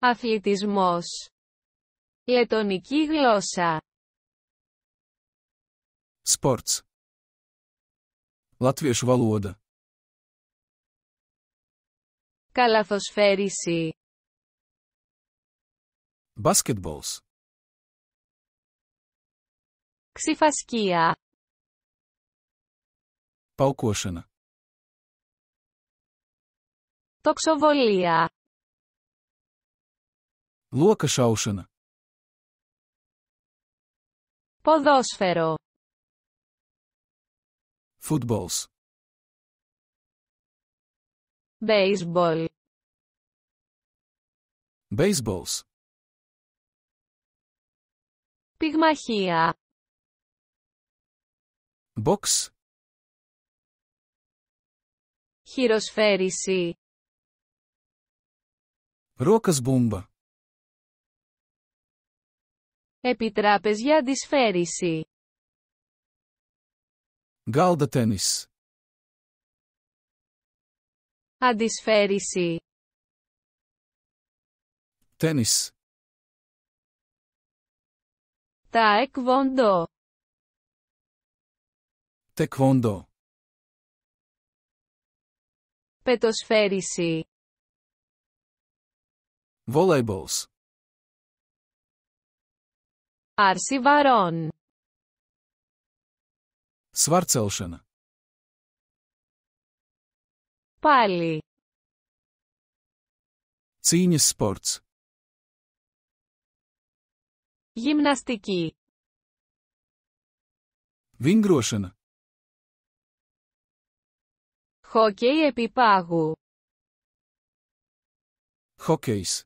Αθλητισμός. Λετονική γλώσσα. Sports. Latviešu valoda. Καλαθοσφαίριση. Basketballs. Ξυφασκία. Paukošana. Τοξοβολία. Луака Шаушена. Ποδόσφαιρο. Footballs. Baseball. Baseballs. Πυγμαχία. Box. Χειροσφαίριση. Ρόκας μπούμπα. Επιτράπεζια για Galda τένις. Αντισφαίριση. Τένις. Τα εκβόντο. Τεκβόντο. Πετοσφαίριση. Βολέιμπολς. Arsi varon. Svarcelšana. Πάλι. Cīņas sports. Γυμναστική. Vingrošana. Χόκεϊ επί πάγου. Χόκεϊς.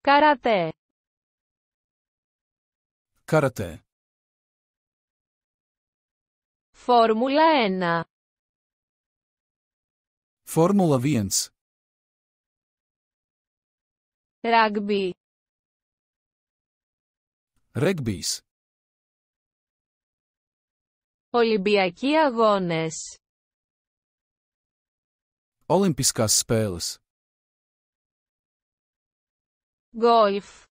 Καρατέ. Καρατέ. Φόρμουλα 1. Φόρμουλα 2. Ράγμπι. Ρέγμπις. Ολυμπιακοί αγώνες. Ολυμπισκάς spēles. Golf.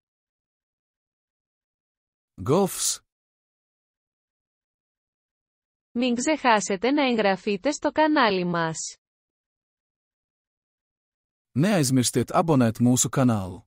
Μην ξεχάσετε να εγγραφείτε στο κανάλι μας. Neaizmirstiet abonēt μουσου kanālu.